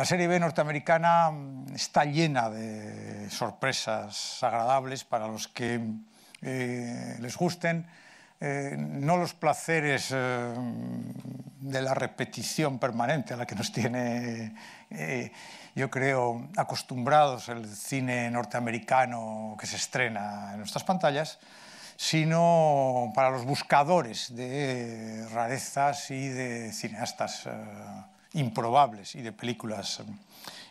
La Serie B norteamericana mm, está llena de sorpresas agradables para los que eh, les gusten. Eh, no los placeres eh, de la repetición permanente a la que nos tiene, yo creo, acostumbrados el cine norteamericano que se estrena en nuestras pantallas, sino para los buscadores de rarezas y de cineastas improbables y de películas eh,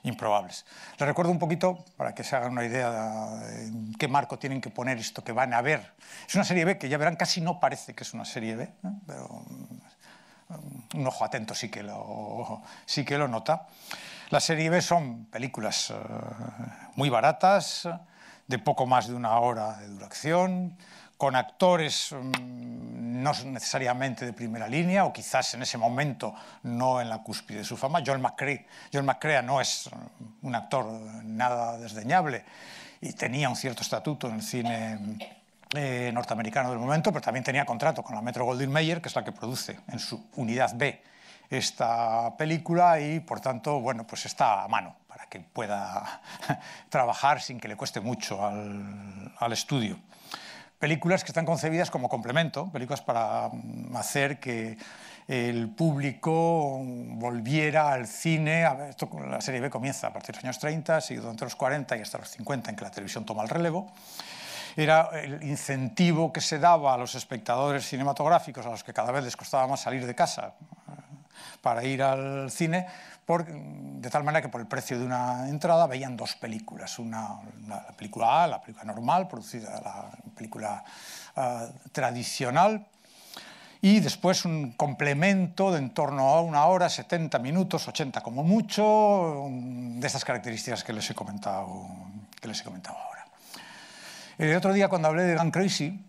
improbables. Les recuerdo un poquito, para que se hagan una idea de eh, qué marco tienen que poner esto que van a ver. Es una serie B que ya verán, casi no parece que es una serie B, ¿eh? pero mm, un ojo atento sí que lo, sí que lo nota. La serie B son películas muy baratas, de poco más de una hora de duración, con actores mm, no necesariamente de primera línea o quizás en ese momento no en la cúspide de su fama. John McCrea, no es un actor nada desdeñable y tenía un cierto estatuto en el cine eh, norteamericano del momento, pero también tenía contrato con la Metro Goldwyn Mayer, que es la que produce en su unidad B esta película y por tanto, bueno, pues está a mano para que pueda trabajar sin que le cueste mucho al estudio películas que están concebidas como complemento, películas para mm, hacer que el público volviera al cine. Esto, la serie B comienza a partir de los años 30, sigue durante los 40 y hasta los 50 en que la televisión toma el relevo. Era el incentivo que se daba a los espectadores cinematográficos, a los que cada vez les costaba más salir de casa eh, para ir al cine, de tal manera que por el precio de una entrada veían dos películas, una, la película A, la película normal, producida la película ah, tradicional, y después un complemento de en torno a una hora, 70 minutos, 80 como mucho, de estas características que les he comentado, que les he comentado ahora. El otro día cuando hablé de Gun Crazy,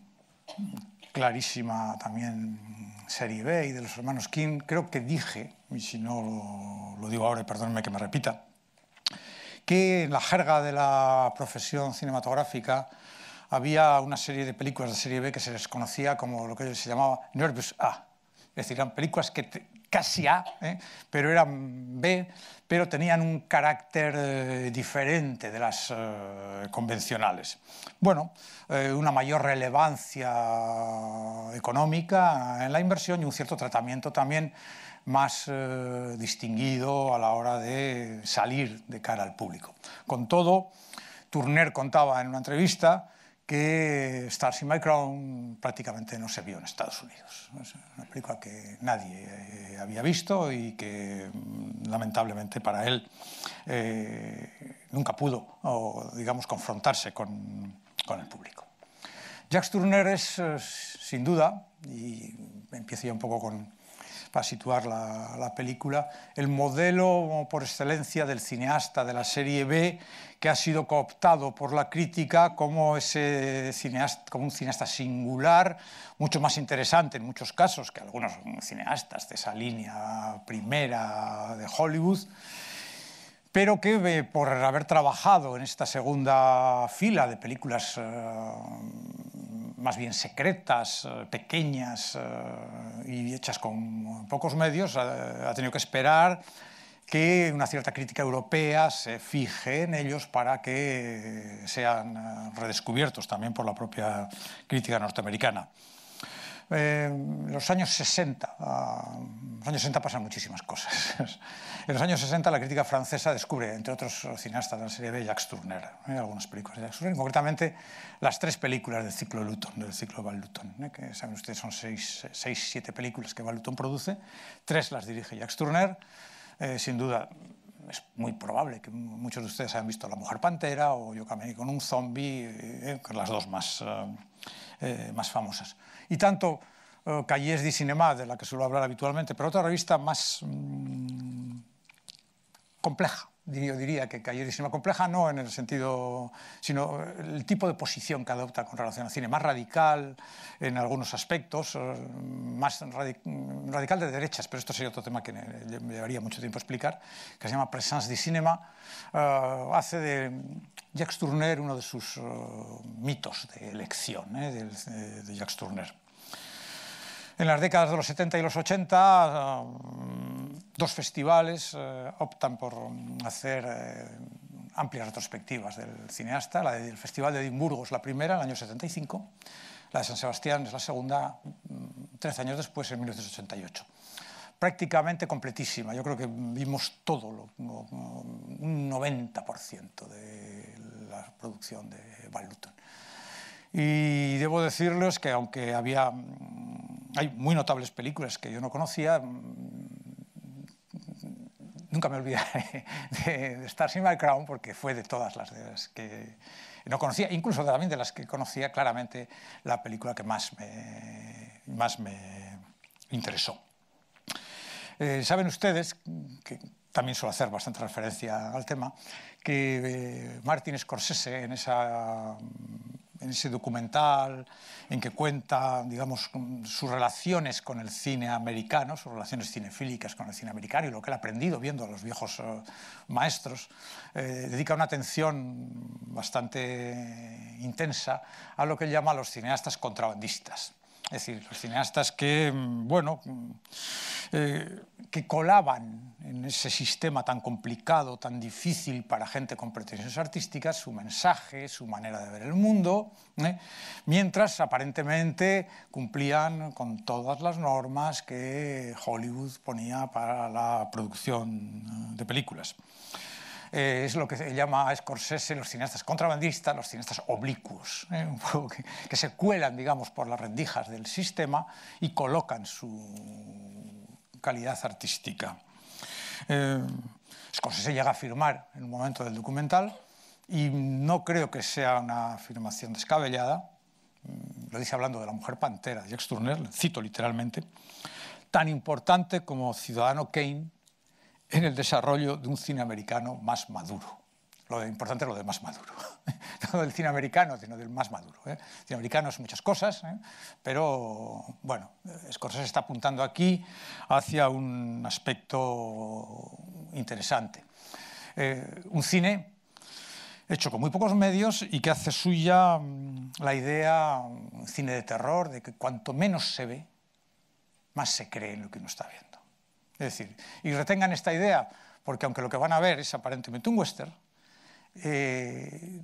clarísima también Serie B y de los hermanos King, creo que dije, y si no lo, digo ahora, perdónenme que me repita, que en la jerga de la profesión cinematográfica había una serie de películas de serie B que se les conocía como lo que se llamaba Nervous A. Es decir, eran películas que casi A, ¿eh? pero eran B, pero tenían un carácter eh, diferente de las eh, convencionales. Bueno, una mayor relevancia económica en la inversión y un cierto tratamiento también más distinguido a la hora de salir de cara al público. Con todo, Turner contaba en una entrevista que Stars in My prácticamente no se vio en Estados Unidos. Es una película que nadie eh, había visto y que mm, lamentablemente para él eh, nunca pudo, digamos, confrontarse con, el público. Jack Turner es, eh, sin duda, y empiezo ya un poco con, para situar la, película, el modelo por excelencia del cineasta de la serie B, que ha sido cooptado por la crítica como, ese cineasta, como un cineasta singular, mucho más interesante en muchos casos que algunos cineastas de esa línea primera de Hollywood pero que eh, por haber trabajado en esta segunda fila de películas eh, más bien secretas, eh, pequeñas eh, y hechas con pocos medios, ha tenido que esperar que una cierta crítica europea se fije en ellos para que sean eh, redescubiertos también por la propia crítica norteamericana. En los años 60, ah, en los años 60 pasan muchísimas cosas. en los años 60 la crítica francesa descubre, entre otros cineastas de la serie de Jacques Turner, ¿eh? algunas películas de Jacques Turner, concretamente las tres películas del ciclo Luton, del ciclo Val Luton, ¿eh? que saben ustedes son seis, seis, siete películas que Val Luton produce, tres las dirige Jacques Turner, eh, sin duda es muy probable que muchos de ustedes hayan visto La Mujer Pantera o Yo caminé con un zombie, eh, las dos más, ah, más famosas y tanto eh, Calles de Cinema, de la que suelo hablar habitualmente, pero otra revista más mm, compleja, yo diría que Calles de Cinema compleja, no en el sentido, sino eh, el tipo de posición que adopta con relación al cine, más radical en algunos aspectos, eh, más mm, radical de derechas, pero esto sería otro tema que me llevaría mucho tiempo explicar, que se llama Presence de Cinema, hace de Jacques Turner uno de sus mitos de elección, de, de Jacques Turner. En las décadas de los 70 y los 80, mm, dos festivales eh, optan por mm, hacer eh, amplias retrospectivas del cineasta. La del Festival de Edimburgo es la primera, en el año 75. La de San Sebastián es la segunda, 13 mm, años después, en 1988 prácticamente completísima. Yo creo que vimos todo, un 90% de la producción de Van Luton. Y debo decirles que aunque había hay muy notables películas que yo no conocía. Mm, nunca me olvidaré de, Star sin in Crown porque fue de todas las, que no conocía, incluso también de las que conocía claramente la película que más me, más me interesó. Eh, saben ustedes, que también suelo hacer bastante referencia al tema, que eh, Martin Scorsese en esa en ese documental en que cuenta, digamos, sus relaciones con el cine americano, sus relaciones cinefílicas con el cine americano y lo que él ha aprendido viendo a los viejos eh, maestros, eh, dedica una atención bastante intensa a lo que él llama los cineastas contrabandistas. Es decir, los cineastas que, mm, bueno, mm, eh, que colaban en ese sistema tan complicado, tan difícil para gente con pretensiones artísticas, su mensaje, su manera de ver el mundo, ¿eh? mientras aparentemente cumplían con todas las normas que Hollywood ponía para la producción de películas. Eh, es lo que se llama Scorsese los cineastas contrabandistas, los cineastas oblicuos, ¿eh? que, se cuelan, por las rendijas del sistema y colocan su calidad artística que eh, se llega a firmar en un momento del documental y no creo que sea una afirmación descabellada. Mm, lo dice hablando de la mujer pantera, Jack Turner, cito literalmente, tan importante como Ciudadano Kane en el desarrollo de un cine americano más maduro. Lo importante es lo de más maduro. No del cine americano, sino del más maduro. ¿eh? El cine americano es muchas cosas, ¿eh? pero bueno, Scorsese está apuntando aquí hacia un aspecto interesante. Eh, un cine hecho con muy pocos medios y que hace suya mm, la idea, un mm, cine de terror, de que cuanto menos se ve, más se cree en lo que uno está viendo. Es decir, y retengan esta idea, porque aunque lo que van a ver es aparentemente un western, eh,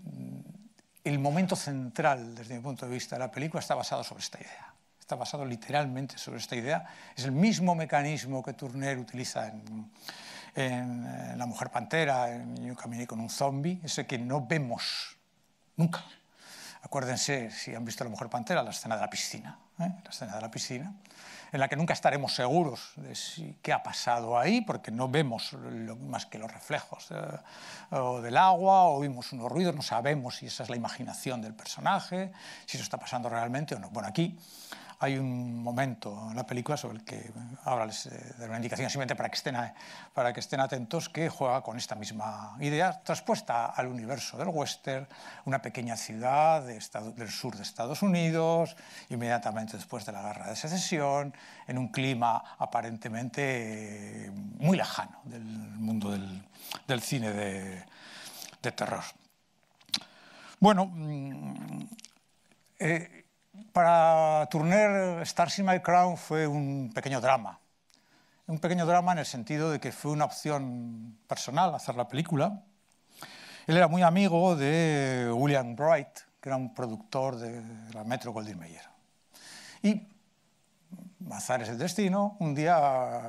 el momento central, desde mi punto de vista, de la película está basado sobre esta idea. Está basado literalmente sobre esta idea. Es el mismo mecanismo que Turner utiliza en, eh, La Mujer Pantera, en Yo caminé con un zombie, ese que no vemos nunca. Acuérdense, si han visto La Mujer Pantera, la escena de la piscina. ¿eh? La escena de la piscina en la que nunca estaremos seguros de si, qué ha pasado ahí, porque no vemos más que los reflejos eh, o del agua, o oímos unos ruidos, no sabemos si esa es la imaginación del personaje, si eso está pasando realmente o no. Bueno, aquí hay un momento en la película sobre el que ahora les eh, daré una indicación simplemente para que, estén, para que estén atentos, que juega con esta misma idea traspuesta al universo del western, una pequeña ciudad del sur de Estados Unidos, inmediatamente después de la guerra de secesión, en un clima aparentemente eh, muy lejano del mundo del, cine de, terror. Bueno, mm, eh, para Turner, Stars in My Crown fue un pequeño drama. Un pequeño drama en el sentido de que fue una opción personal hacer la película. Él era muy amigo de William Wright, que era un productor de la Metro Goldwyn Mayer. Y azar es el destino, un día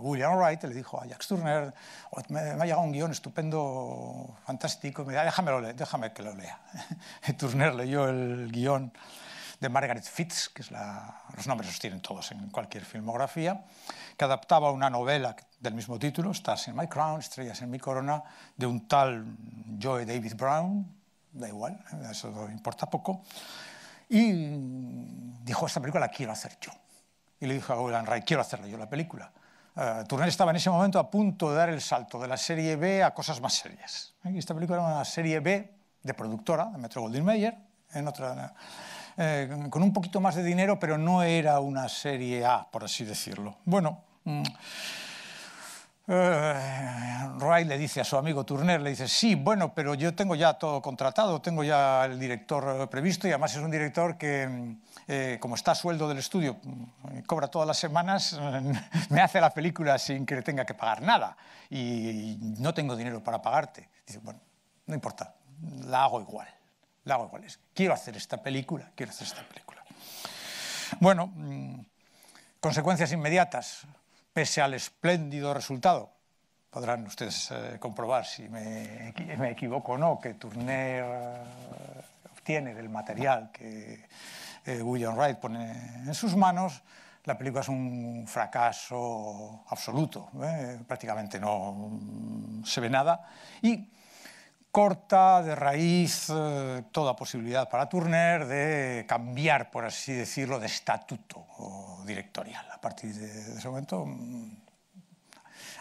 William Wright le dijo a Jack Turner, oh, me, ha llegado un guión estupendo, fantástico, me da, déjame, déjame que lo lea. Turner leyó el guión de Margaret Fitz, que es la, los nombres los tienen todos en cualquier filmografía, que adaptaba una novela del mismo título, Stars in My Crown, Estrellas en mi Corona, de un tal Joe David Brown, da igual, eh, eso no importa poco, y dijo, esta película la quiero hacer yo. Y le dijo a Golan Ray, quiero hacerla yo la película. Eh, Turner estaba en ese momento a punto de dar el salto de la serie B a cosas más serias. esta película era una serie B de productora, de Metro Goldwyn Mayer, en otra eh, con un poquito más de dinero, pero no era una serie A, por así decirlo. Bueno. Mm, eh, Roy le dice a su amigo Turner, le dice, sí, bueno, pero yo tengo ya todo contratado, tengo ya el director eh, previsto y además es un director que, mm, como está sueldo del estudio, mm, cobra todas las semanas, me hace la película sin que le tenga que pagar nada y no tengo dinero para pagarte. Dice, bueno, no importa, la hago igual la hago Quiero hacer esta película, quiero hacer esta película. Bueno, mm, consecuencias inmediatas, pese al espléndido resultado. Podrán ustedes eh, comprobar si me, me, equivoco o no, que Turner eh, obtiene del material que eh, William Wright pone en sus manos. La película es un fracaso absoluto, prácticamente no mm, se ve nada. Y corta de raíz eh, toda posibilidad para Turner de cambiar, por así decirlo, de estatuto directorial. A partir de, ese momento mm,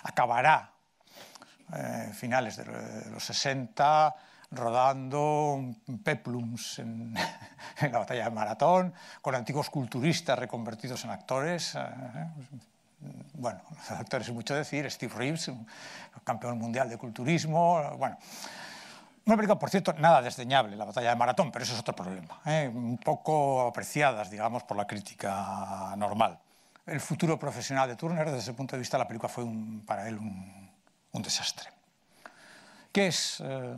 acabará eh, finales de los 60 rodando peplums en, la batalla de Maratón, con antiguos culturistas reconvertidos en actores. Eh, eh, bueno, actores es mucho decir, Steve Reeves, campeón mundial de culturismo, bueno, una película, por cierto, nada desdeñable, la batalla de Maratón, pero eso es otro problema. ¿eh? Un poco apreciadas, digamos, por la crítica normal. El futuro profesional de Turner, desde ese punto de vista, la película fue para él un, desastre. ¿Qué es eh,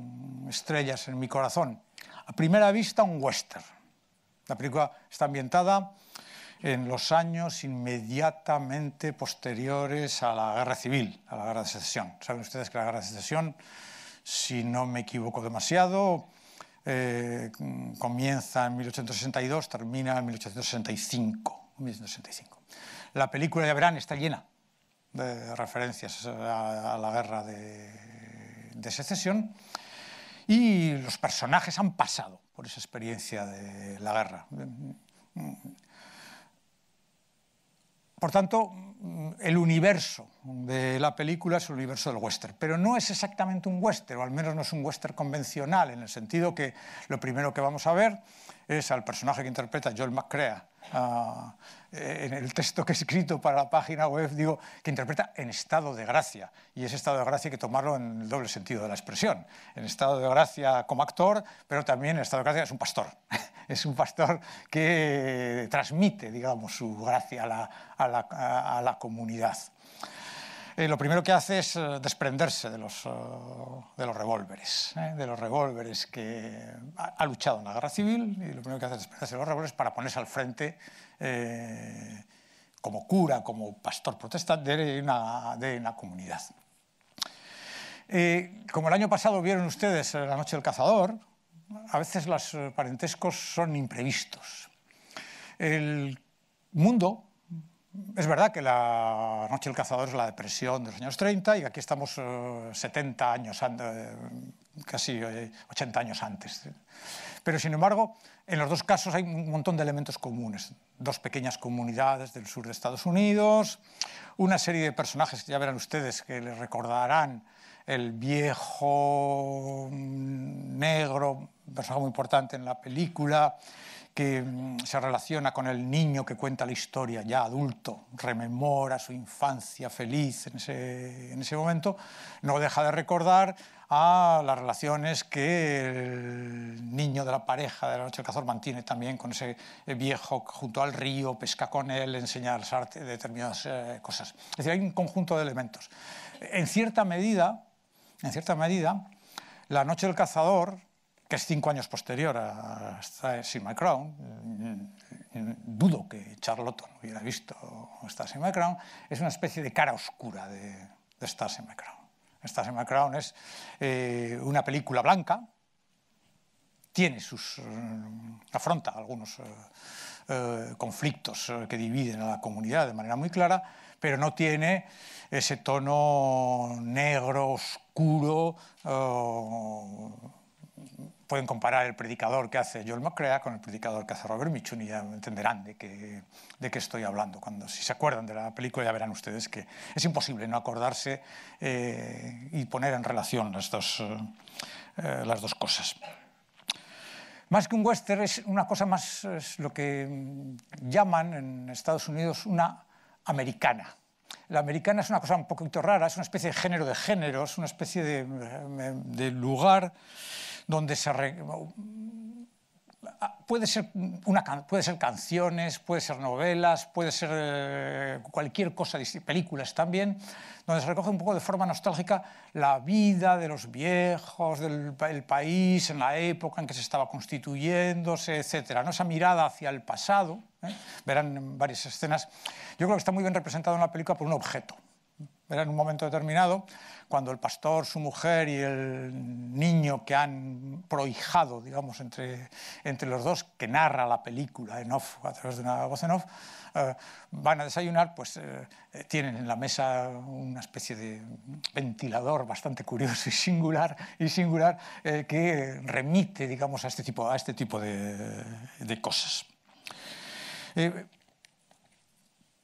Estrellas en mi corazón? A primera vista, un western. La película está ambientada en los años inmediatamente posteriores a la Guerra Civil, a la Guerra de Secesión. Saben ustedes que la Guerra de Secesión si no me equivoco demasiado, eh, comienza en 1862, termina en 1865, La película de verán está llena de referencias a, la guerra de, de, secesión y los personajes han pasado por esa experiencia de la guerra. Por tanto, mm, el universo de la película es el universo del western, pero no es exactamente un western, o al menos no es un western convencional, en el sentido que lo primero que vamos a ver es al personaje que interpreta Joel McCrea, eh, en el texto que he escrito para la página web, digo que interpreta en estado de gracia. Y ese estado de gracia hay que tomarlo en el doble sentido de la expresión. En estado de gracia como actor, pero también en estado de gracia es un pastor. es un pastor que transmite, digamos, su gracia a la, a la, a la comunidad. Eh, lo primero que hace es eh, desprenderse de los, eh, revólveres, de los revólveres que ha, luchado en la guerra civil y lo primero que hace es desprenderse de los revólveres para ponerse al frente como cura, como pastor protestante de una, de una comunidad. como el año pasado vieron ustedes La Noche del Cazador, a veces los parentescos son imprevistos. El mundo es verdad que la Noche del Cazador es la depresión de los años 30 y aquí estamos 70 eh, años, eh, casi 80 eh, años antes. Pero sin embargo, en los dos casos hay un montón de elementos comunes. Dos pequeñas comunidades del sur de Estados Unidos, una serie de personajes que ya verán ustedes que les recordarán el viejo mm, negro, personaje muy importante en la película, que mm, se relaciona con el niño que cuenta la historia ya adulto, rememora su infancia feliz en ese, en ese momento, no deja de recordar a las relaciones que el niño de la pareja de la noche del cazador mantiene también con ese eh, viejo junto al río, pesca con él, enseñar determinadas eh, cosas. Es decir, hay un conjunto de elementos. En cierta medida, en cierta medida, la noche del cazador que es cinco años posterior a in My Crown, dudo que Charlotte hubiera visto in My Crown, es una especie de cara oscura de, de in My Crown. in My es eh, una película blanca, tiene sus, eh, afronta algunos eh, conflictos que dividen a la comunidad de manera muy clara, pero no tiene ese tono negro, oscuro, pueden comparar el predicador que hace Joel McCrea con el predicador que hace Robert Mitchum y ya entenderán de qué, de qué estoy hablando. Cuando si se acuerdan de la película ya verán ustedes que es imposible no acordarse eh, y poner en relación las dos, eh, eh, las dos cosas. Más que un western es una cosa más, es lo que mm, llaman en Estados Unidos una americana. La americana es una cosa un poquito rara, es una especie de género de géneros, una especie de, de lugar donde se ah, puede ser una puede ser canciones, puede ser novelas, puede ser eh, cualquier cosa, películas también, donde se recoge un poco de forma nostálgica la vida de los viejos, del país, en la época en que se estaba constituyéndose, etcétera, ¿no? esa mirada hacia el pasado. ¿eh? Verán varias escenas. Yo creo que está muy bien representado en la película por un objeto, ¿verdad? en un momento determinado, cuando el pastor, su mujer y el niño que han prohijado, digamos, entre, entre los dos, que narra la película en off, a través de una voz en off, eh, van a desayunar, pues eh, eh, tienen en la mesa una especie de ventilador bastante curioso y singular, y singular que remite, digamos, a este tipo, a este tipo de, de cosas.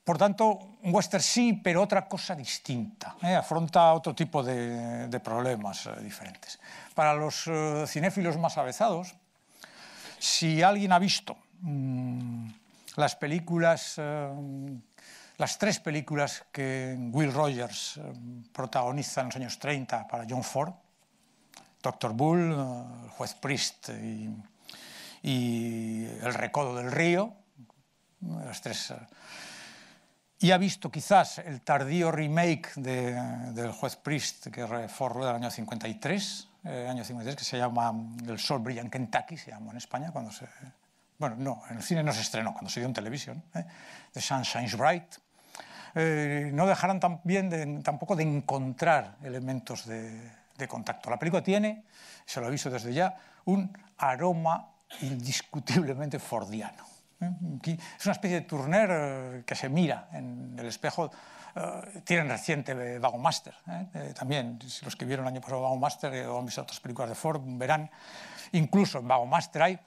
Por tanto, un western sí, pero otra cosa distinta. ¿eh? Afronta otro tipo de, problemas eh, diferentes. Para los eh, cinéfilos más avezados, si alguien ha visto mm, las películas, las tres películas que Will Rogers protagoniza en los años 30 para John Ford, Doctor Bull, el juez Priest y, y El recodo del río, las tres y ha visto quizás el tardío remake del juez Priest que reforró del año 53, eh, año 53, que se llama mm, El sol brilla en Kentucky, se llamó en España cuando se... Bueno, no, en el cine no se estrenó, cuando se dio en televisión, ¿eh? The Sunshine's Bright. Eh, no dejarán tampoco de encontrar elementos de, de contacto. La película tiene, se lo aviso desde ya, un aroma indiscutiblemente fordiano es una especie de Turner que se mira en el espejo. Eh, tienen reciente Vago Master, ¿eh? eh, también. Si los que vieron el año pasado Vago Master o mis visto otras películas de Ford verán, incluso en Vago Master hay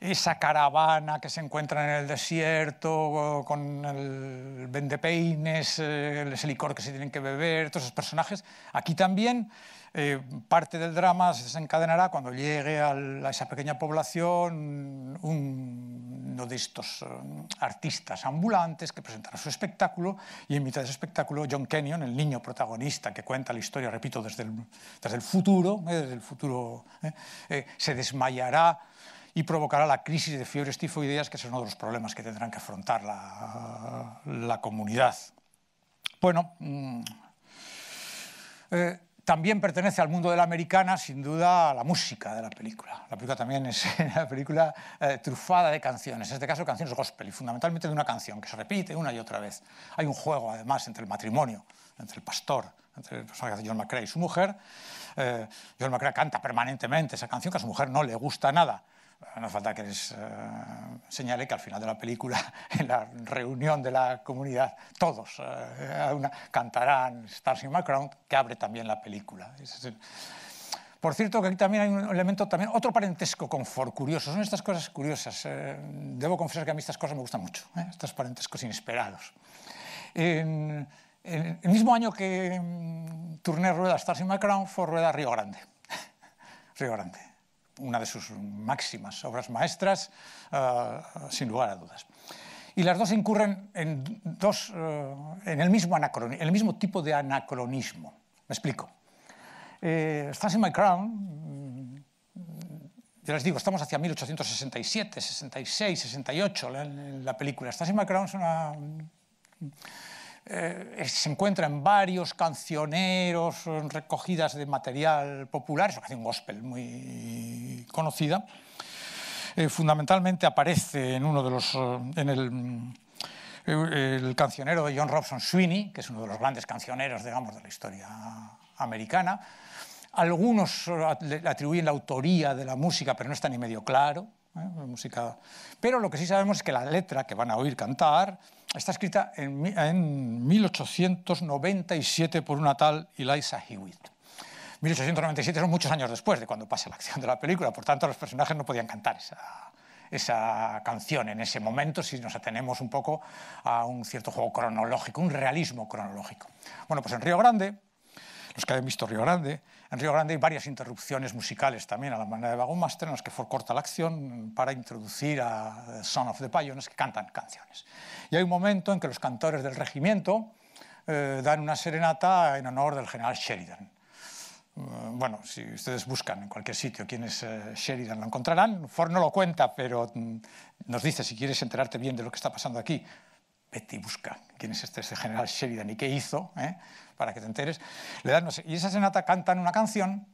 esa caravana que se encuentra en el desierto, con el vendepeines, ese eh, licor que se tienen que beber, todos esos personajes. Aquí también eh, parte del drama se desencadenará cuando llegue a, esa pequeña población uno de estos eh, artistas ambulantes que presentará su espectáculo y en mitad de ese espectáculo John Kenyon, el niño protagonista que cuenta la historia, repito, desde el, futuro, desde el futuro se desmayará y provocará la crisis de fiebre tifoideas, que es uno de los problemas que tendrán que afrontar la, comunidad. Bueno, mm, eh, también pertenece al mundo de la americana, sin duda, a la música de la película. La película también es una película eh, trufada de canciones, en este caso canciones gospel, y fundamentalmente de una canción que se repite una y otra vez. Hay un juego, además, entre el matrimonio, entre el pastor, entre el personaje John McCrae y su mujer. Eh, John McCrae canta permanentemente esa canción que a su mujer no le gusta nada. Eh, no falta que les eh, señale que al final de la película, en la reunión de la comunidad, todos eh, una, cantarán Stars in My Crown, que abre también la película. Por cierto, que aquí también hay un elemento, también otro parentesco con For curioso. Son estas cosas curiosas. debo confesar que a mí estas cosas me gustan mucho, estos parentescos inesperados. el mismo año que mm, turné rueda Stars in My Crown, fue rueda Río Grande. Río Grande una de sus máximas obras maestras, eh, sin lugar a dudas. Y las dos incurren en, dos, eh, en el, mismo en el mismo tipo de anacronismo. Me explico. Eh, Crown, mm, ya les digo, estamos hacia 1867, 66, 68, en la película. Stars Crown es una eh, se encuentra en varios cancioneros, recogidas de material popular, es una canción gospel muy conocida. Eh, fundamentalmente aparece en uno de los. Eh, en el, cancionero de John Robson Sweeney, que es uno de los grandes cancioneros, digamos, de la historia americana. Algunos le atribuyen la autoría de la música, pero no está ni medio claro. Música... Pero lo que sí sabemos es que la letra que van a oír cantar está escrita en, 1897 por una tal Eliza Hewitt. 1897 son muchos años después de cuando pasa la acción de la película, por tanto los personajes no podían cantar esa, esa canción en ese momento si nos atenemos un poco a un cierto juego cronológico, un realismo cronológico. Bueno, pues en Río Grande, los que hayan visto Río Grande, en Río Grande hay varias interrupciones musicales también, a la manera de Wagon Master, en las que Ford corta la acción para introducir a Son of the Pioneers que cantan canciones. Y hay un momento en que los cantores del regimiento eh, dan una serenata en honor del general Sheridan. Eh, bueno, si ustedes buscan en cualquier sitio quién es eh, Sheridan, lo encontrarán. Ford no lo cuenta, pero mm, nos dice, si quieres enterarte bien de lo que está pasando aquí, vete y busca quién es este, este general Sheridan y qué hizo, ¿eh? para que te enteres. Le dan, y esa senata cantan una canción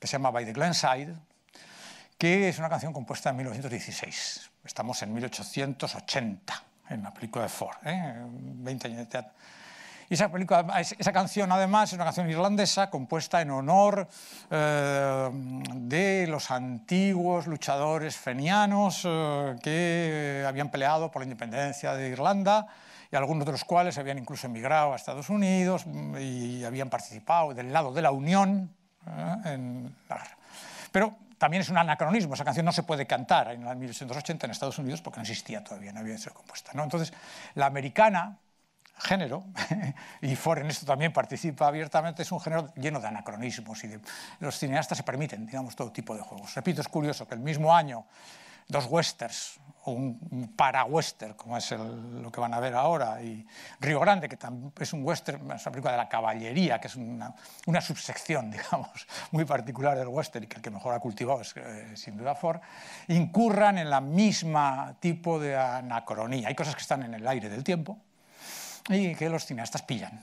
que se llama By the Glenside, que es una canción compuesta en 1916. Estamos en 1880, en la película de Ford, 20 ¿eh? años Y esa, canción, además, es una canción irlandesa compuesta en honor eh, de los antiguos luchadores fenianos que habían peleado por la independencia de Irlanda y algunos de los cuales habían incluso emigrado a Estados Unidos mm, y habían participado del lado de la Unión ¿eh? en la guerra. Pero también es un anacronismo, esa canción no se puede cantar en 1880 en Estados Unidos porque no existía todavía, no había sido compuesta. ¿no? Entonces, la americana, género, y Ford en esto también participa abiertamente, es un género lleno de anacronismos y los cineastas se permiten, digamos, todo tipo de juegos. Repito, es curioso que el mismo año dos westerns un, para-western, como es lo que van a ver ahora, y Río Grande, que es un western, es una película de la caballería, que es una, subsección, digamos, muy particular del western, y que el que mejor ha cultivado es eh, sin duda Ford, incurran en la misma tipo de anacronía. Hay cosas que están en el aire del tiempo y que los cineastas pillan,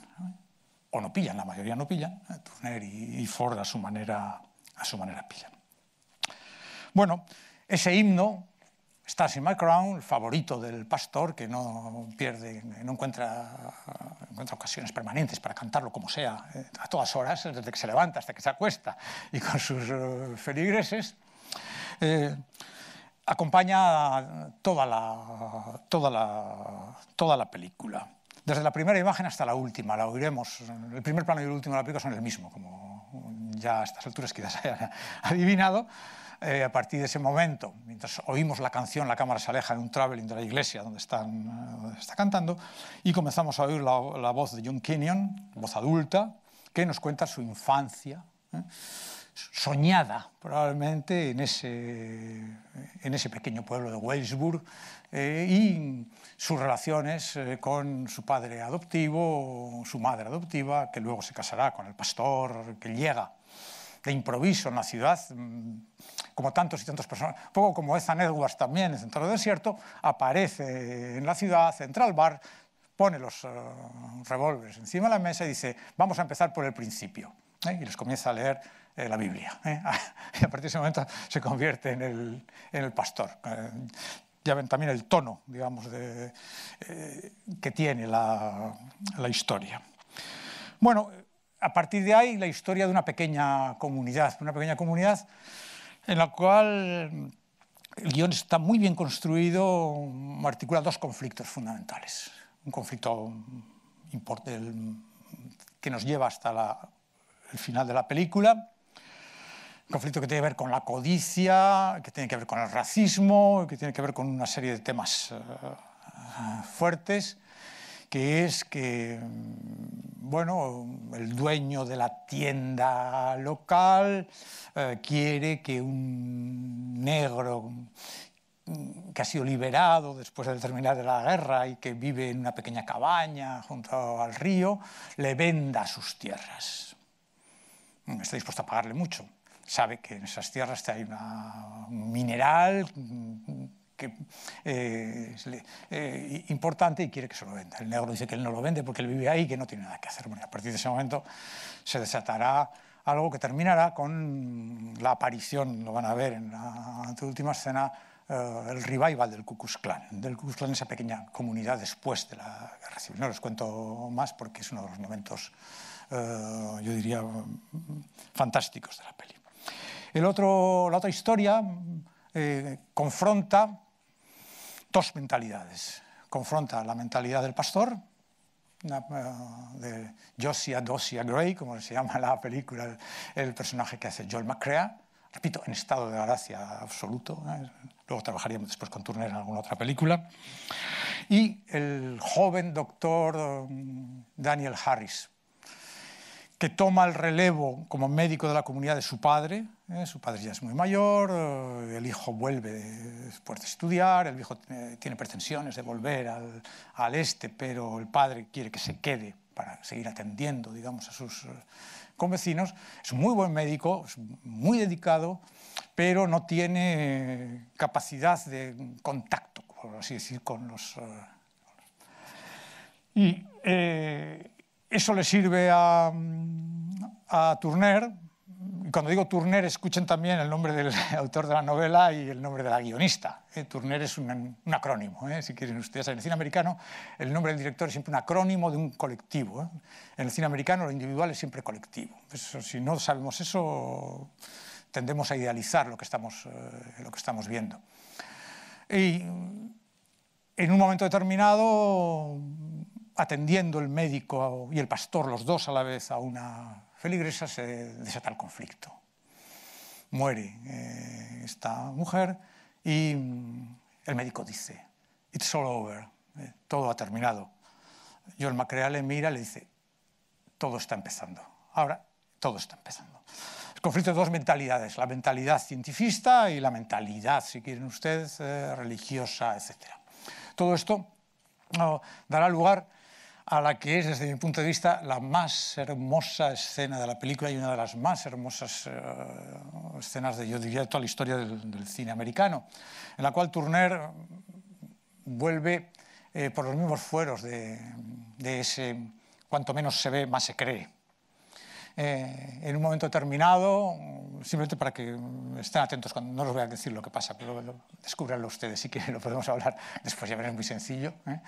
o no pillan, la mayoría no pillan, ¿eh? Turner y, y Ford a su manera, a su manera pillan. Bueno, ese himno Stars in My Crown, el favorito del pastor, que no pierde, no encuentra, ocasiones permanentes para cantarlo como sea, eh, a todas horas, desde que se levanta hasta que se acuesta, y con sus eh, feligreses. Eh, acompaña toda la, toda la película. Desde la primera imagen hasta la última, la oiremos. El primer plano y el último de la película son el mismo, como ya a estas alturas quizás hayan adivinado. Eh, a partir de ese momento, mientras oímos la canción, la cámara se aleja de un traveling de la iglesia donde, están, eh, está cantando, y comenzamos a oír la, voz de John Kenyon, voz adulta, que nos cuenta su infancia, ¿eh? soñada probablemente en ese, en ese pequeño pueblo de Walesburg, y sus relaciones con su padre adoptivo, su madre adoptiva, que luego se casará con el pastor que llega de improviso en la ciudad mm, como tantos y tantos personas, poco como estas Edwards también en centro del Desierto, aparece en la ciudad, entra al Bar, pone los eh, revólveres encima de la mesa y dice, vamos a empezar por el principio. ¿eh? Y les comienza a leer eh, la Biblia. y a partir de ese momento se convierte en el, pastor. ya ven también el tono, digamos, que tiene la, la historia. Bueno, a partir de ahí la historia de una pequeña comunidad, una pequeña comunidad en la cual el guión está muy bien construido, articula dos conflictos fundamentales. Un conflicto que nos lleva hasta el final de la película, un conflicto que tiene que ver con la codicia, que tiene que ver con el racismo, que tiene que ver con una serie de temas eh, fuertes, que es que, mm, bueno, el dueño de la tienda local eh, quiere que un negro mm, que ha sido liberado después de terminar de la guerra y que vive en una pequeña cabaña junto al río, le venda sus tierras. Mm, está dispuesto a pagarle mucho. Sabe que en esas tierras hay un mineral que, eh, eh, importante y quiere que se lo venda. El negro dice que él no lo vende porque él vive ahí y que no tiene nada que hacer. a partir de ese momento se desatará algo que terminará con la aparición, lo van a ver en la última escena, eh, el revival del Ku Clan, del Ku Clan esa pequeña comunidad después de la guerra civil. No les cuento más porque es uno de los momentos, yo diría, fantásticos de la peli. El otro, la otra historia confronta dos mentalidades. Confronta la mentalidad del pastor, eh, de Josiah Dosia Gray, como se llama la película, el, personaje que hace Joel McCrea, repito, en estado de gracia absoluto. ¿eh? Luego trabajaríamos después con Turner en alguna otra película. Y el joven doctor um, Daniel Harris, que toma el relevo como médico de la comunidad de su padre. ¿eh? Su padre ya es muy mayor, eh, el hijo vuelve después de estudiar, el hijo tiene pretensiones de volver al, al, este, pero el padre quiere que se quede para seguir atendiendo, digamos, a sus eh, convecinos. Es un muy buen médico, es muy dedicado, pero no tiene capacidad de contacto, por así decir, con los... Y eso le sirve a, Turner. cuando digo Turner, escuchen también el nombre del autor de la novela y el nombre de la guionista. Eh, Turner es un, acrónimo, eh, si quieren ustedes. En el cine americano, el nombre del director es siempre un acrónimo de un colectivo. Eh. En el cine americano, lo individual es siempre colectivo. si no sabemos eso, tendemos a idealizar lo que estamos viendo. Y en un momento determinado atendiendo el médico y el pastor, los dos a la vez, a una feligresa, se desata el conflicto. Muere eh, esta mujer y mm, el médico dice, it's all over, eh, todo ha terminado. el Macrea le mira y le dice, todo está empezando. Ahora, todo está empezando. El conflicto de dos mentalidades, la mentalidad cientifista y la mentalidad, si quieren ustedes, eh, religiosa, etc. Todo esto oh, dará lugar a la que es, desde mi punto de vista, la más hermosa escena de la película y una de las más hermosas eh, escenas de, yo diría, toda la historia del, cine americano, en la cual Turner vuelve eh, por los mismos fueros de ese cuanto menos se ve, más se cree. Eh, en un momento determinado, simplemente para que estén atentos, cuando, no les voy a decir lo que pasa, pero lo, descubranlo ustedes si quieren, lo podemos hablar después, ya verán, es muy sencillo. ¿eh?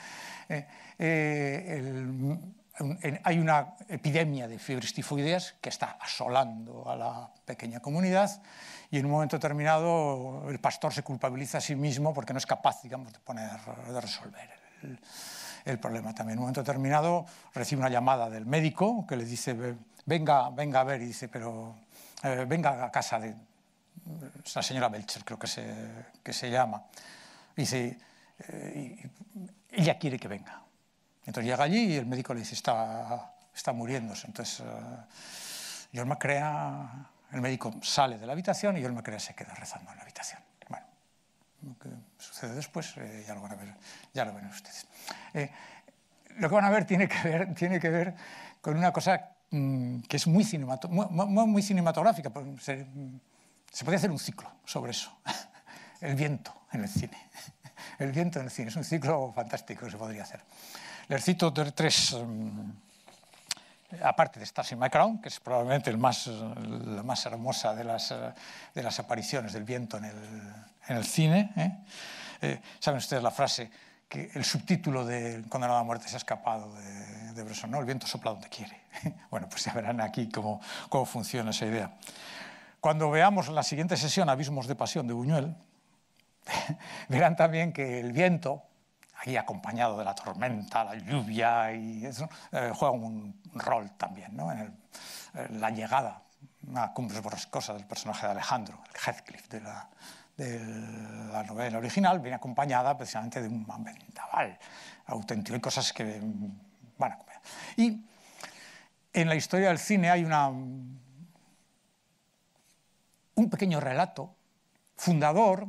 Eh, hay una epidemia de fiebres tifoideas que está asolando a la pequeña comunidad y en un momento determinado el pastor se culpabiliza a sí mismo porque no es capaz, digamos, de, poner, de resolver el, problema. También en un momento determinado recibe una llamada del médico que le dice venga, venga a ver, dice, pero eh, venga a casa de la señora Belcher, creo que se, se llama. Y dice, eh, ella quiere que venga. Entonces llega allí y el médico le dice, está, está muriéndose. Entonces, yo eh, me crea, el médico sale de la habitación y yo me crea se queda rezando en la habitación. Bueno, lo que sucede después ya lo van a ver, ya lo ven ustedes. lo que van a ver tiene que ver, tiene que ver con una cosa Mm, que es muy, muy, cinematográfica. Pues, se, se podría hacer un ciclo sobre eso. El viento en el cine. El viento en el cine. Es un ciclo fantástico que se podría hacer. Le recito tres, mm, aparte de Stars in My Crown, que es probablemente el más, la más hermosa de las, de las apariciones del viento en el, en el cine. ¿eh? Eh, Saben ustedes la frase, que el subtítulo de Condenado a muerte se ha escapado de, de Bresson, ¿no? El viento sopla donde quiere. bueno, pues ya verán aquí cómo, cómo funciona esa idea. Cuando veamos la siguiente sesión, Abismos de Pasión de Buñuel, verán también que el viento, ahí acompañado de la tormenta, la lluvia, y eso, eh, juega un rol también ¿no? en, la llegada a cumbres borrascosas del personaje de Alejandro, el Heathcliff de la, de la novela original viene acompañada precisamente de un vendaval auténtico. Hay cosas que van a comer Y en la historia del cine hay una, un pequeño relato fundador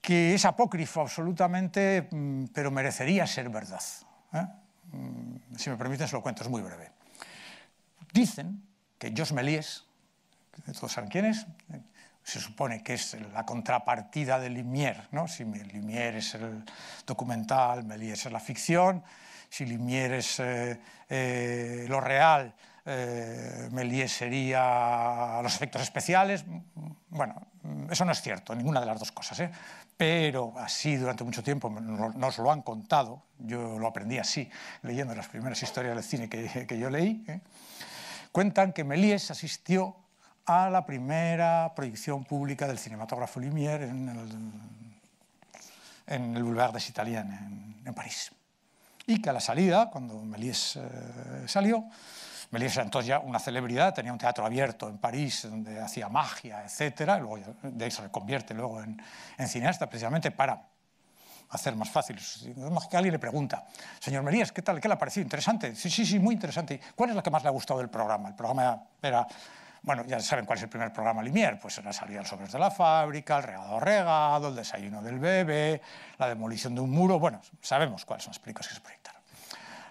que es apócrifo absolutamente, mm, pero merecería ser verdad. ¿eh? Mm, si me permiten, se lo cuento, es muy breve. Dicen que Jos Méliès, todos saben quién es, se supone que es la contrapartida de limier ¿no? Si Lumière es el documental, Méliès es la ficción, si Lumière es eh, eh, lo real, eh, Méliès sería los efectos especiales. Bueno, eso no es cierto, ninguna de las dos cosas. ¿eh? Pero así durante mucho tiempo nos lo han contado. Yo lo aprendí así, leyendo las primeras historias del cine que, yo leí. Cuentan que Méliès asistió a la primera proyección pública del cinematógrafo Lumière en el, en el Boulevard des Italiens, en, París. Y que a la salida, cuando Méliès eh, salió, Méliès era entonces ya una celebridad, tenía un teatro abierto en París donde hacía magia, etc. Y luego de ahí se convierte luego en, en cineasta precisamente para hacer más fácil. magia alguien le pregunta, señor Méliès, ¿qué tal? ¿Qué le ha parecido? Interesante. Sí, sí, sí, muy interesante. ¿Cuál es la que más le ha gustado del programa? El programa era bueno, ya saben cuál es el primer programa Limier, pues la salida de los obreros de la fábrica, el regado regado, el desayuno del bebé, la demolición de un muro, bueno, sabemos cuáles son las películas que se proyectaron.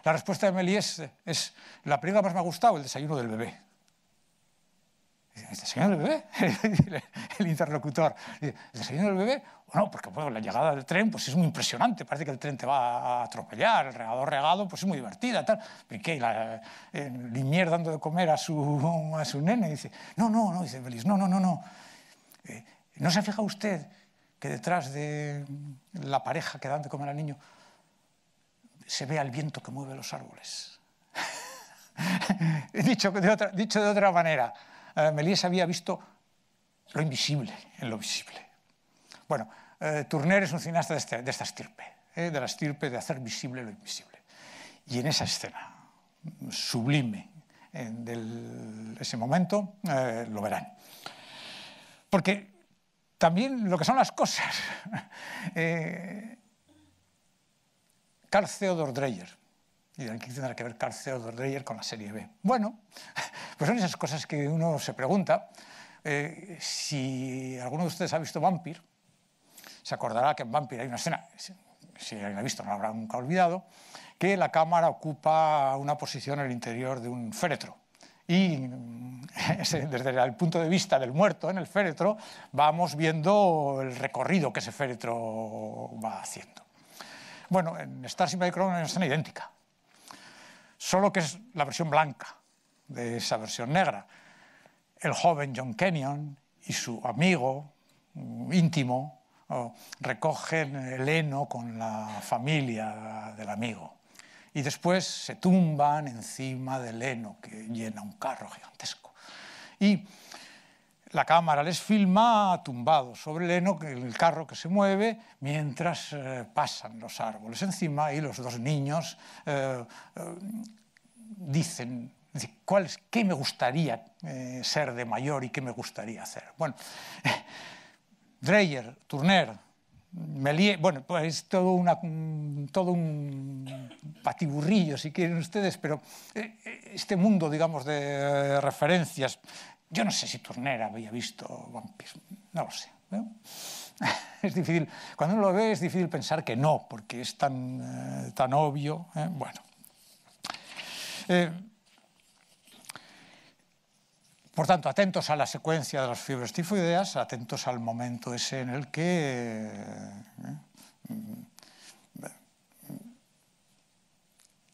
La respuesta de Meli es, es la película más me ha gustado, el desayuno del bebé. ¿El desayuno del bebé? El interlocutor. ¿El desayuno del bebé? Bueno, porque pues, la llegada del tren pues es muy impresionante, parece que el tren te va a atropellar, el regador regado pues es muy divertida, tal. ¿Y qué? La, eh, dando de comer a su, a su nene, dice, no, no, no, dice Feliz, no, no, no, no. Eh, ¿No se ha fijado usted que detrás de la pareja que dan de comer al niño se ve el viento que mueve los árboles? dicho, de otra, dicho de otra manera, eh, Melías había visto lo invisible en lo visible. Bueno, eh, Turner es un cineasta de, este, esta estirpe, eh, de la estirpe de hacer visible lo invisible. Y en esa escena sublime eh, de ese momento lo verán. Porque también lo que son las cosas. Carl Theodor Dreyer. Y dirán, tendrá que ver Carl Theodor Dreyer con la serie B? Bueno, pues son esas cosas que uno se pregunta. si alguno de ustedes ha visto Vampir, se acordará que en Vampire hay una escena, si la ha visto no la habrá nunca olvidado, que la cámara ocupa una posición en el interior de un féretro. Y mm, desde el punto de vista del muerto en el féretro, vamos viendo el recorrido que ese féretro va haciendo. Bueno, en Starship Micron hay una escena idéntica, solo que es la versión blanca de esa versión negra. El joven John Kenyon y su amigo mm, íntimo, recogen el heno con la familia del amigo y después se tumban encima del heno que llena un carro gigantesco. Y la cámara les filma tumbados sobre el heno, el carro que se mueve, mientras eh, pasan los árboles encima y los dos niños eh, eh, dicen ¿cuál qué me gustaría ser de mayor y qué me gustaría hacer. Bueno, Dreyer, Turner, Melie, bueno, pues todo, todo un patiburrillo, si quieren ustedes, pero eh, eh, este mundo, digamos, de referencias, yo no sé si Turner había visto Vampir, no lo sé. Es difícil, cuando uno lo ve es difícil pensar que no, porque es tan, eh, tan obvio. Bueno. Por tanto, atentos a la secuencia de las fiebres tifoideas, atentos al momento ese en el que eh,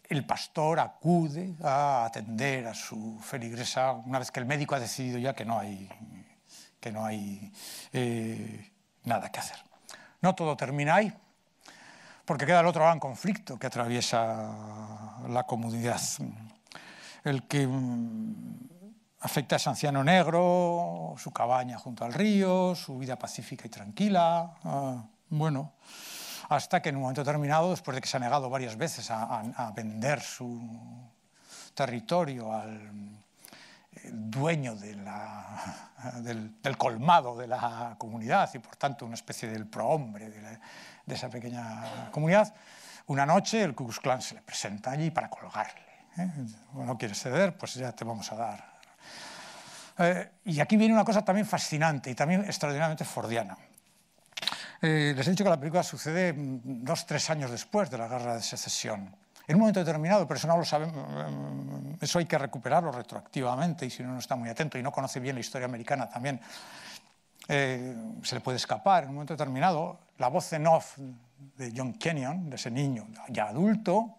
el pastor acude a atender a su feligresa una vez que el médico ha decidido ya que no hay, que no hay eh, nada que hacer. No todo termina ahí, porque queda el otro gran conflicto que atraviesa la comunidad, el que mm, Afecta a ese anciano negro, su cabaña junto al río, su vida pacífica y tranquila. Ah, bueno, hasta que en un momento determinado, después de que se ha negado varias veces a, vender su territorio al eh, dueño del, colmado de la comunidad y por tanto una especie del prohombre de, esa pequeña comunidad, una noche el Ku Klux Klan se le presenta allí para colgarle. ¿eh? No quieres ceder, pues ya te vamos a dar eh, y aquí viene una cosa también fascinante y también extraordinariamente fordiana. Eh, les he dicho que la película sucede mm, dos, tres años después de la guerra de secesión. En un momento determinado, pero eso no lo sabemos, mm, mm, eso hay que recuperarlo retroactivamente y si uno no está muy atento y no conoce bien la historia americana también, eh, se le puede escapar. En un momento determinado, la voz en off de John Kenyon, de ese niño ya adulto,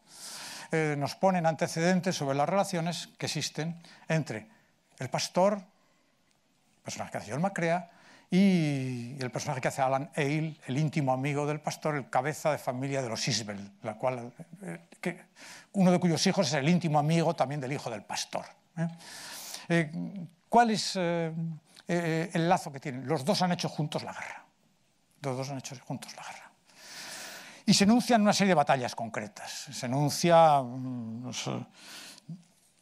nos pone en antecedentes sobre las relaciones que existen entre el pastor, el personaje que hace John Macrea, y el personaje que hace Alan Hale, el íntimo amigo del pastor, el cabeza de familia de los Isbel, la cual, eh, uno de cuyos hijos es el íntimo amigo también del hijo del pastor. ¿eh? eh cuál es eh, el lazo que tienen? Los dos han hecho juntos la guerra. Los dos han hecho juntos la guerra. Y se enuncian una serie de batallas concretas. Se enuncia... Mm,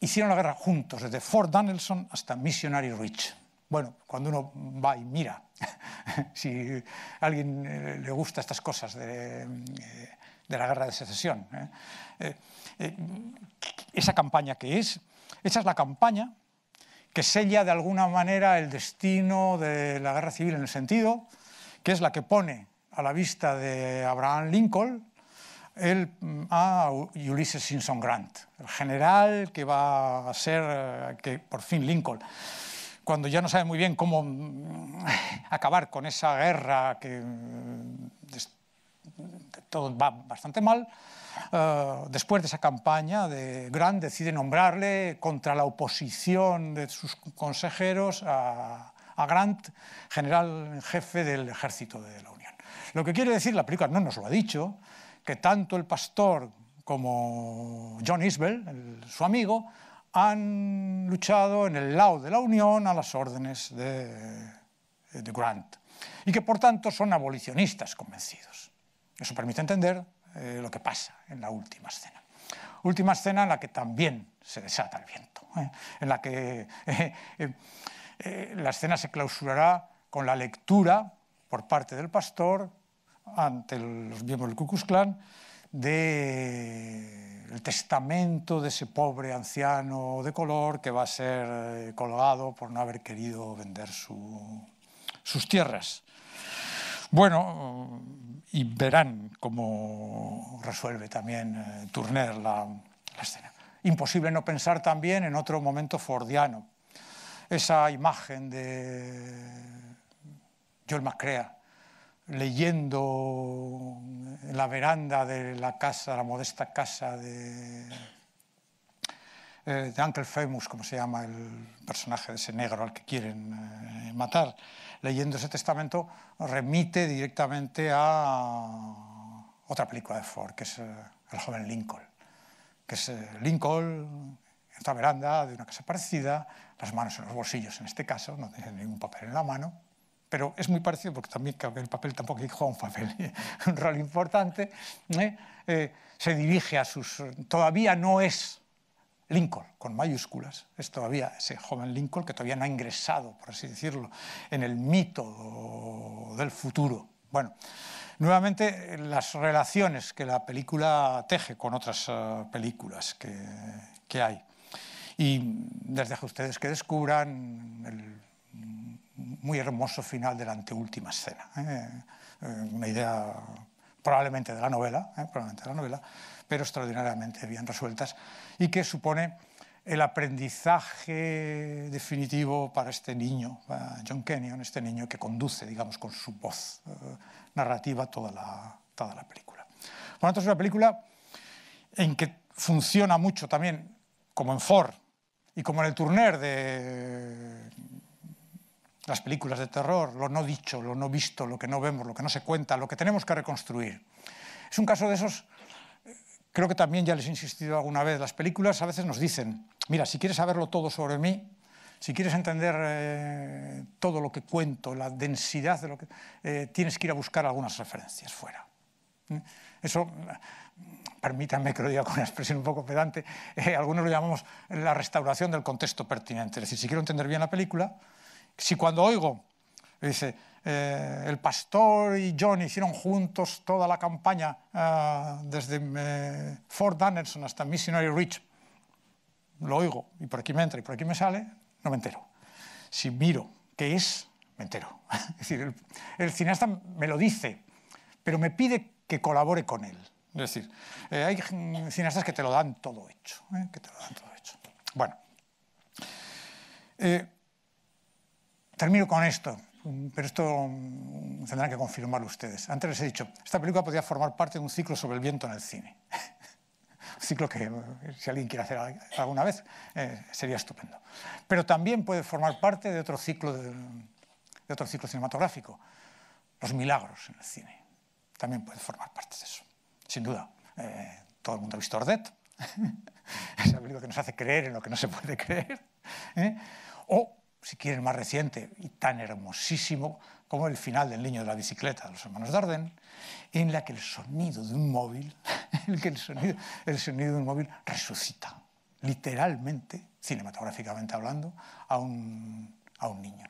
hicieron la guerra juntos, desde Fort Donelson hasta Missionary Ridge. Bueno, cuando uno va y mira, si a alguien eh, le gusta estas cosas de, eh, la guerra de secesión, ¿eh? esa campaña que es, esa es la campaña que sella de alguna manera el destino de la guerra civil en el sentido que es la que pone a la vista de Abraham Lincoln el, mm, a Ulysses Simpson Grant, el general que va a ser, eh, que por fin Lincoln, cuando ya no sabe muy bien cómo mm, acabar con esa guerra que mm, todo va bastante mal, eh, después de esa campaña de Grant decide nombrarle contra la oposición de sus consejeros a, Grant general jefe del ejército de la Unión. Lo que quiere decir, la película no nos lo ha dicho, que tanto el pastor como John Isbell, su amigo, han luchado en el lado de la Unión a las órdenes de, Grant y que por tanto son abolicionistas convencidos. Eso permite entender eh, lo que pasa en la última escena. Última escena en la que también se desata el viento, ¿eh? en la que eh, la escena se clausurará con la lectura por parte del pastor ante los miembros del Ku Klux Klan del testamento de ese pobre anciano de color que va a ser eh, colgado por no haber querido vender sus tierras. Bueno, y verán cómo resuelve también eh, Turner la, escena. Imposible no pensar también en otro momento fordiano. Esa imagen de Joel Macrea, leyendo en la veranda de la casa, la modesta casa de, eh, de Uncle Famous, como se llama el personaje de ese negro al que quieren eh, matar, leyendo ese testamento, remite directamente a otra película de Ford, que es eh, El joven Lincoln, que es Lincoln en otra veranda de una casa parecida, las manos en los bolsillos en este caso, no tiene ningún papel en la mano, pero es muy parecido porque también el papel tampoco juega un papel, un rol importante, ¿eh? Eh, se dirige a sus... Todavía no es Lincoln, con mayúsculas, es todavía ese joven Lincoln que todavía no ha ingresado, por así decirlo, en el mito del futuro. Bueno, nuevamente las relaciones que la película teje con otras eh, películas que, que hay. Y les dejo a ustedes que descubran el muy hermoso final de la anteúltima escena. ¿eh? Eh, una idea probablemente de la novela, ¿eh? probablemente la novela, pero extraordinariamente bien resueltas y que supone el aprendizaje definitivo para este niño, John Kenyon, este niño que conduce, digamos, con su voz narrativa toda la, toda la película. Bueno, entonces es una película en que funciona mucho también, como en Ford y como en el Turner de las películas de terror, lo no dicho, lo no visto, lo que no vemos, lo que no se cuenta, lo que tenemos que reconstruir. Es un caso de esos, eh, creo que también ya les he insistido alguna vez, las películas a veces nos dicen, mira, si quieres saberlo todo sobre mí, si quieres entender eh, todo lo que cuento, la densidad de lo que... Eh, tienes que ir a buscar algunas referencias fuera. Eso, permítanme que lo diga con una expresión un poco pedante, algunos lo llamamos la restauración del contexto pertinente. Es decir, si quiero entender bien la película, si cuando oigo, dice, eh, el pastor y John hicieron juntos toda la campaña ah, desde eh, Fort Anderson hasta Missionary Ridge, lo oigo y por aquí me entra y por aquí me sale, no me entero. Si miro qué es, me entero. es decir, el, cineasta me lo dice, pero me pide que colabore con él. Es decir, eh, hay cineastas que te lo dan todo hecho, Bueno. Termino con esto, pero esto mm, tendrán que confirmarlo ustedes. Antes les he dicho, esta película podría formar parte de un ciclo sobre el viento en el cine. un ciclo que, eh, si alguien quiere hacer alguna vez, eh, sería estupendo. Pero también puede formar parte de otro ciclo, de, otro ciclo cinematográfico, los milagros en el cine. También puede formar parte de eso, sin duda. Eh, todo el mundo ha visto Ordet, esa película que nos hace creer en lo que no se puede creer. O si quieren, más reciente y tan hermosísimo como el final del Niño de la Bicicleta de los Hermanos Darden, en la que el sonido de un móvil, el, que el, sonido, el sonido de un móvil resucita, literalmente, cinematográficamente hablando, a un, niño.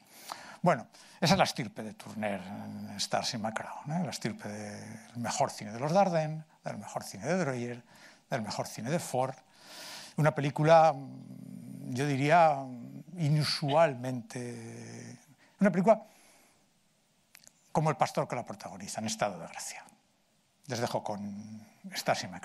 Bueno, esa es la estirpe de Turner en Stars y Macron, ¿eh? la estirpe del mejor cine de los Darden, del mejor cine de Dreyer, del mejor cine de Ford. Una película, yo diría, inusualmente... Una película como El pastor que la protagoniza, en estado de gracia. Les dejo con Stars in